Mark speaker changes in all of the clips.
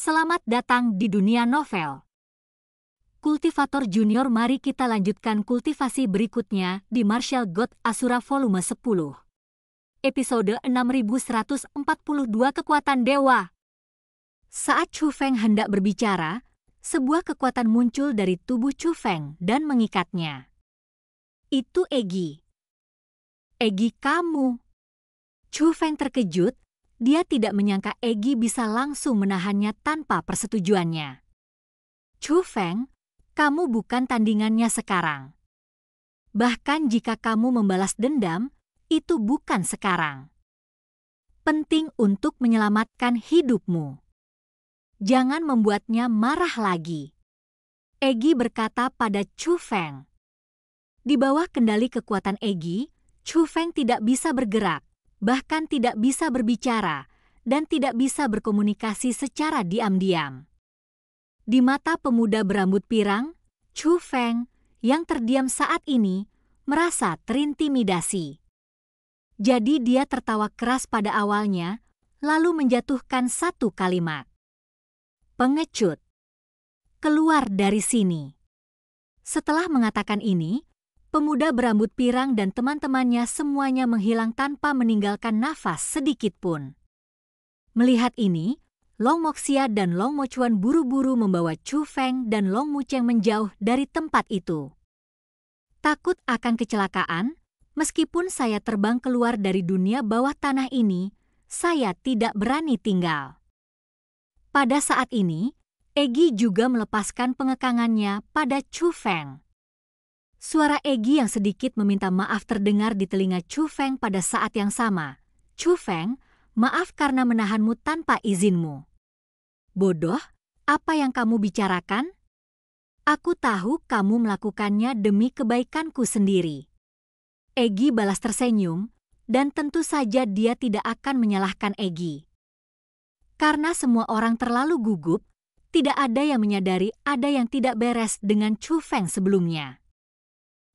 Speaker 1: Selamat datang di dunia novel. Kultivator Junior mari kita lanjutkan kultivasi berikutnya di Marshall God Asura volume 10. Episode 6142 Kekuatan Dewa. Saat Chu Feng hendak berbicara, sebuah kekuatan muncul dari tubuh Chu Feng dan mengikatnya. Itu Egi. Egi kamu. Chu Feng terkejut dia tidak menyangka Egi bisa langsung menahannya tanpa persetujuannya. Chu Feng, kamu bukan tandingannya sekarang. Bahkan jika kamu membalas dendam, itu bukan sekarang. Penting untuk menyelamatkan hidupmu. Jangan membuatnya marah lagi. Egi berkata pada Chu Feng. Di bawah kendali kekuatan Egi, Chu Feng tidak bisa bergerak bahkan tidak bisa berbicara dan tidak bisa berkomunikasi secara diam-diam. Di mata pemuda berambut pirang, Chu Feng yang terdiam saat ini merasa terintimidasi. Jadi dia tertawa keras pada awalnya, lalu menjatuhkan satu kalimat. Pengecut. Keluar dari sini. Setelah mengatakan ini, pemuda berambut pirang dan teman-temannya semuanya menghilang tanpa meninggalkan nafas sedikit pun. Melihat ini, Long Moxia dan Long Mochuan buru-buru membawa Chu Feng dan Long Mucheng menjauh dari tempat itu. Takut akan kecelakaan, meskipun saya terbang keluar dari dunia bawah tanah ini, saya tidak berani tinggal. Pada saat ini, Egi juga melepaskan pengekangannya pada Chu Feng. Suara Egi yang sedikit meminta maaf terdengar di telinga Chu Feng pada saat yang sama. Chu Feng, maaf karena menahanmu tanpa izinmu. Bodoh, apa yang kamu bicarakan? Aku tahu kamu melakukannya demi kebaikanku sendiri. Egi balas tersenyum, dan tentu saja dia tidak akan menyalahkan Egi. Karena semua orang terlalu gugup, tidak ada yang menyadari ada yang tidak beres dengan Chu Feng sebelumnya.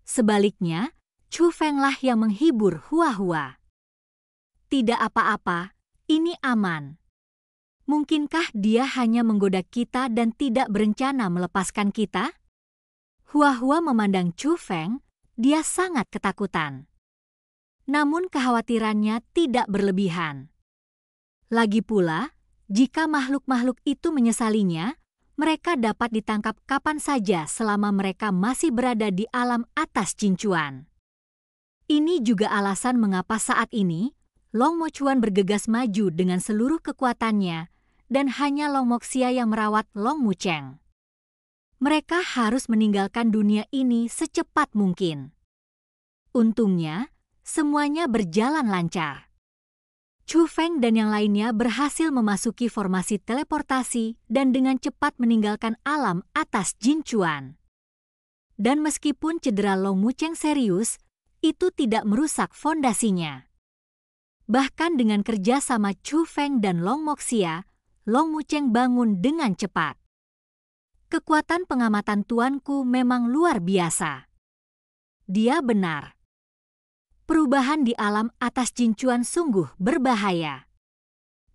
Speaker 1: Sebaliknya, Chu Fenglah yang menghibur Hua-Hua. Tidak apa-apa, ini aman. Mungkinkah dia hanya menggoda kita dan tidak berencana melepaskan kita? Hua-Hua memandang Chu Feng, dia sangat ketakutan. Namun kekhawatirannya tidak berlebihan. Lagi pula, jika makhluk-makhluk itu menyesalinya, mereka dapat ditangkap kapan saja selama mereka masih berada di alam atas cincuan. Ini juga alasan mengapa saat ini Long Mochuan bergegas maju dengan seluruh kekuatannya dan hanya Long Moxia yang merawat Long Mucheng. Mereka harus meninggalkan dunia ini secepat mungkin. Untungnya, semuanya berjalan lancar. Chu Feng dan yang lainnya berhasil memasuki formasi teleportasi dan dengan cepat meninggalkan alam atas Jin Chuan. Dan meskipun cedera Long Mu Cheng serius, itu tidak merusak fondasinya. Bahkan dengan kerja sama Chu Feng dan Long Moxia, Long Mu Cheng bangun dengan cepat. Kekuatan pengamatan tuanku memang luar biasa. Dia benar perubahan di alam atas jincuan sungguh berbahaya.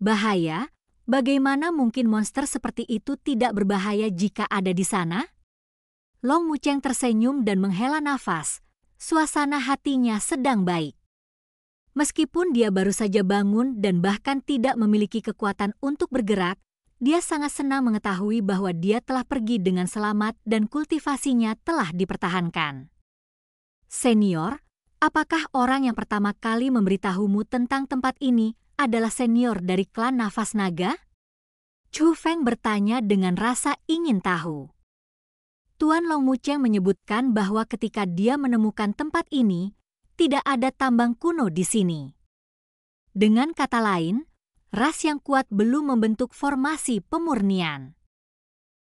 Speaker 1: Bahaya, bagaimana mungkin monster seperti itu tidak berbahaya jika ada di sana? Long Mucheng tersenyum dan menghela nafas. Suasana hatinya sedang baik. Meskipun dia baru saja bangun dan bahkan tidak memiliki kekuatan untuk bergerak, dia sangat senang mengetahui bahwa dia telah pergi dengan selamat dan kultivasinya telah dipertahankan. Senior, Apakah orang yang pertama kali memberitahumu tentang tempat ini adalah senior dari klan Nafas Naga? Chu Feng bertanya dengan rasa ingin tahu. Tuan Long Mucheng menyebutkan bahwa ketika dia menemukan tempat ini, tidak ada tambang kuno di sini. Dengan kata lain, ras yang kuat belum membentuk formasi pemurnian.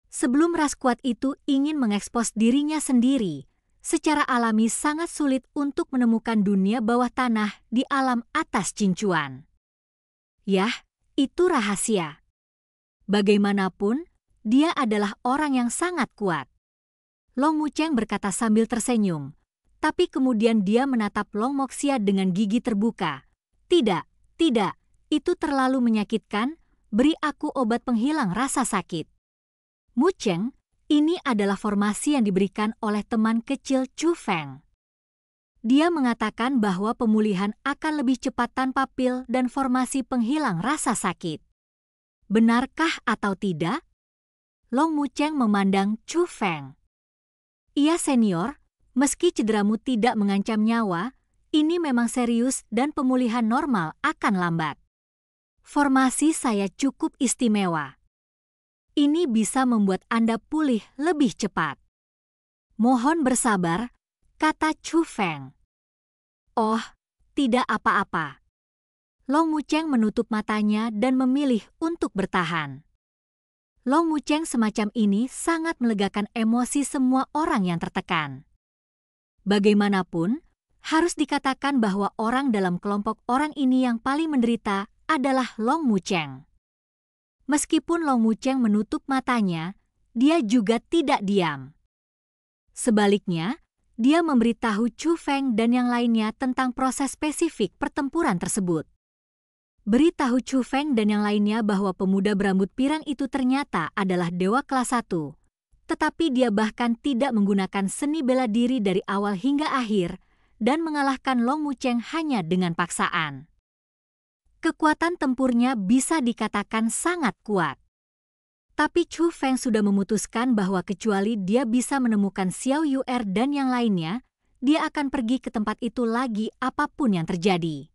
Speaker 1: Sebelum ras kuat itu ingin mengekspos dirinya sendiri, secara alami sangat sulit untuk menemukan dunia bawah tanah di alam atas cincuan. Yah, itu rahasia. Bagaimanapun, dia adalah orang yang sangat kuat. Long Mucheng berkata sambil tersenyum, tapi kemudian dia menatap Long Moxia dengan gigi terbuka. Tidak, tidak, itu terlalu menyakitkan, beri aku obat penghilang rasa sakit. Mucheng, ini adalah formasi yang diberikan oleh teman kecil Chu Feng. Dia mengatakan bahwa pemulihan akan lebih cepat tanpa pil dan formasi penghilang rasa sakit. Benarkah atau tidak? Long Mu Cheng memandang Chu Feng. Ia senior, meski cederamu tidak mengancam nyawa, ini memang serius dan pemulihan normal akan lambat. Formasi saya cukup istimewa ini bisa membuat Anda pulih lebih cepat. Mohon bersabar, kata Chu Feng. Oh, tidak apa-apa. Long Mu Cheng menutup matanya dan memilih untuk bertahan. Long Mu Cheng semacam ini sangat melegakan emosi semua orang yang tertekan. Bagaimanapun, harus dikatakan bahwa orang dalam kelompok orang ini yang paling menderita adalah Long Mu Cheng. Meskipun Long Cheng menutup matanya, dia juga tidak diam. Sebaliknya, dia memberitahu Chu Feng dan yang lainnya tentang proses spesifik pertempuran tersebut. Beritahu Chu Feng dan yang lainnya bahwa pemuda berambut pirang itu ternyata adalah dewa kelas 1. Tetapi dia bahkan tidak menggunakan seni bela diri dari awal hingga akhir dan mengalahkan Long Cheng hanya dengan paksaan kekuatan tempurnya bisa dikatakan sangat kuat. Tapi Chu Feng sudah memutuskan bahwa kecuali dia bisa menemukan Xiao Yu'er dan yang lainnya, dia akan pergi ke tempat itu lagi apapun yang terjadi.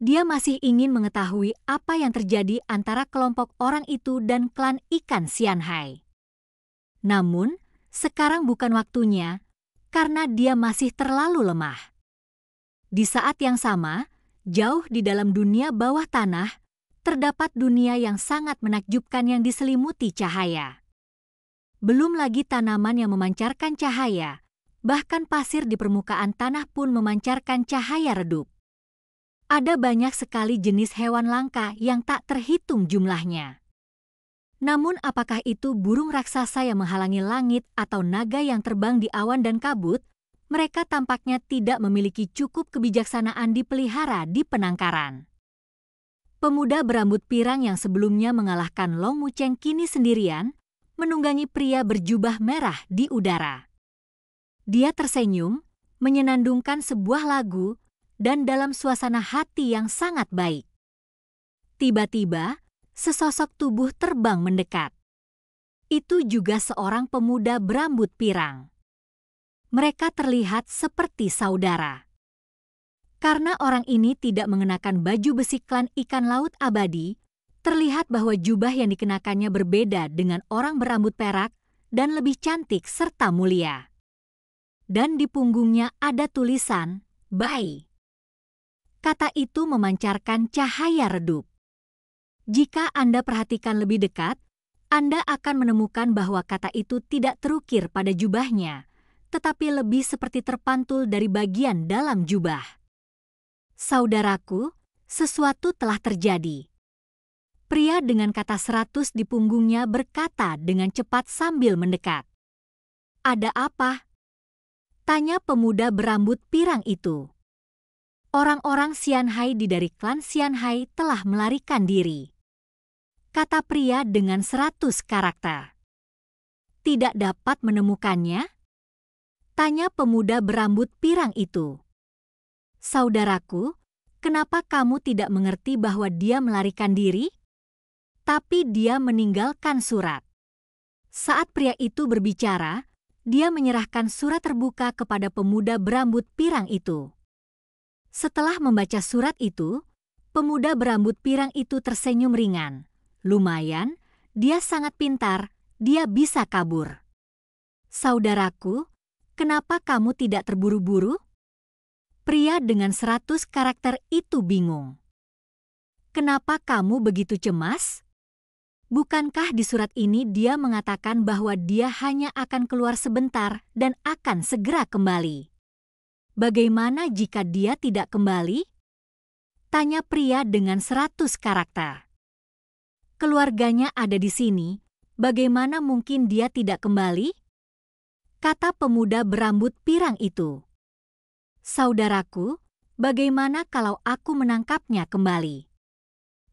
Speaker 1: Dia masih ingin mengetahui apa yang terjadi antara kelompok orang itu dan klan ikan Xianhai. Namun, sekarang bukan waktunya, karena dia masih terlalu lemah. Di saat yang sama, Jauh di dalam dunia bawah tanah, terdapat dunia yang sangat menakjubkan yang diselimuti cahaya. Belum lagi tanaman yang memancarkan cahaya, bahkan pasir di permukaan tanah pun memancarkan cahaya redup. Ada banyak sekali jenis hewan langka yang tak terhitung jumlahnya. Namun apakah itu burung raksasa yang menghalangi langit atau naga yang terbang di awan dan kabut, mereka tampaknya tidak memiliki cukup kebijaksanaan dipelihara di penangkaran. Pemuda berambut pirang yang sebelumnya mengalahkan Long Mucheng kini sendirian, menunggangi pria berjubah merah di udara. Dia tersenyum, menyenandungkan sebuah lagu, dan dalam suasana hati yang sangat baik. Tiba-tiba, sesosok tubuh terbang mendekat. Itu juga seorang pemuda berambut pirang mereka terlihat seperti saudara. Karena orang ini tidak mengenakan baju besi klan ikan laut abadi, terlihat bahwa jubah yang dikenakannya berbeda dengan orang berambut perak dan lebih cantik serta mulia. Dan di punggungnya ada tulisan, Bai. Kata itu memancarkan cahaya redup. Jika Anda perhatikan lebih dekat, Anda akan menemukan bahwa kata itu tidak terukir pada jubahnya, tetapi lebih seperti terpantul dari bagian dalam jubah. Saudaraku, sesuatu telah terjadi. Pria dengan kata seratus di punggungnya berkata dengan cepat sambil mendekat. Ada apa? Tanya pemuda berambut pirang itu. Orang-orang Sianhai di dari klan Sianhai telah melarikan diri. Kata pria dengan seratus karakter. Tidak dapat menemukannya? Tanya pemuda berambut pirang itu. Saudaraku, kenapa kamu tidak mengerti bahwa dia melarikan diri? Tapi dia meninggalkan surat. Saat pria itu berbicara, dia menyerahkan surat terbuka kepada pemuda berambut pirang itu. Setelah membaca surat itu, pemuda berambut pirang itu tersenyum ringan. Lumayan, dia sangat pintar, dia bisa kabur. Saudaraku, kenapa kamu tidak terburu-buru? Pria dengan seratus karakter itu bingung. Kenapa kamu begitu cemas? Bukankah di surat ini dia mengatakan bahwa dia hanya akan keluar sebentar dan akan segera kembali? Bagaimana jika dia tidak kembali? Tanya pria dengan seratus karakter. Keluarganya ada di sini, bagaimana mungkin dia tidak kembali? kata pemuda berambut pirang itu. Saudaraku, bagaimana kalau aku menangkapnya kembali?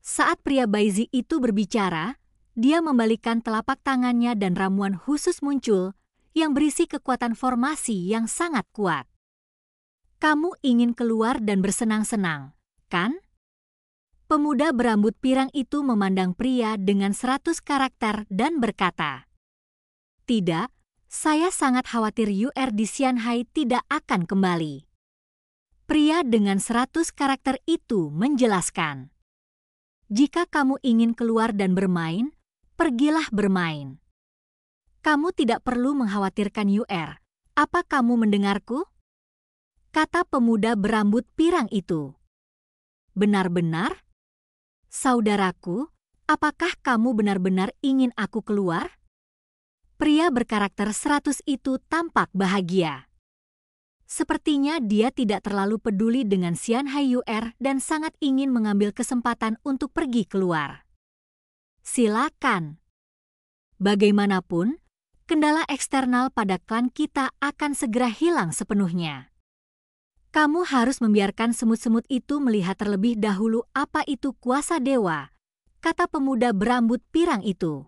Speaker 1: Saat pria Baizi itu berbicara, dia membalikan telapak tangannya dan ramuan khusus muncul yang berisi kekuatan formasi yang sangat kuat. Kamu ingin keluar dan bersenang-senang, kan? Pemuda berambut pirang itu memandang pria dengan seratus karakter dan berkata, Tidak, saya sangat khawatir UR di Shanghai tidak akan kembali. Pria dengan 100 karakter itu menjelaskan. Jika kamu ingin keluar dan bermain, pergilah bermain. Kamu tidak perlu mengkhawatirkan UR. Apa kamu mendengarku? Kata pemuda berambut pirang itu. Benar-benar? Saudaraku, apakah kamu benar-benar ingin aku keluar? pria berkarakter seratus itu tampak bahagia. Sepertinya dia tidak terlalu peduli dengan Sian hyu Haiyuer dan sangat ingin mengambil kesempatan untuk pergi keluar. Silakan. Bagaimanapun, kendala eksternal pada klan kita akan segera hilang sepenuhnya. Kamu harus membiarkan semut-semut itu melihat terlebih dahulu apa itu kuasa dewa, kata pemuda berambut pirang itu.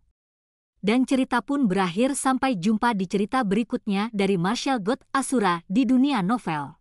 Speaker 1: Dan cerita pun berakhir sampai jumpa di cerita berikutnya dari Marshall God Asura di dunia novel.